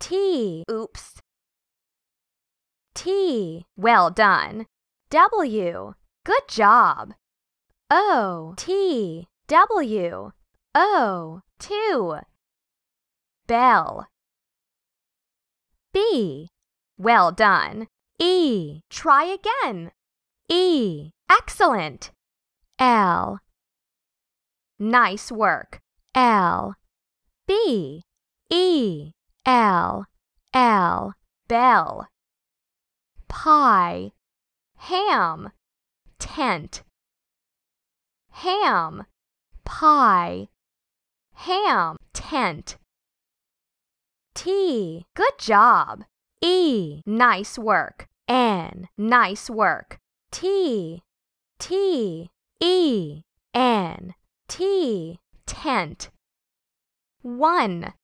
T. Oops. T. Well done. W. Good job. O. T. W. O. Two. Bell. B. Well done. E. Try again. E. Excellent. L. Nice work. L. B E L L bell pie ham tent ham pie ham tent T good job E nice work N nice work T T E N T tent one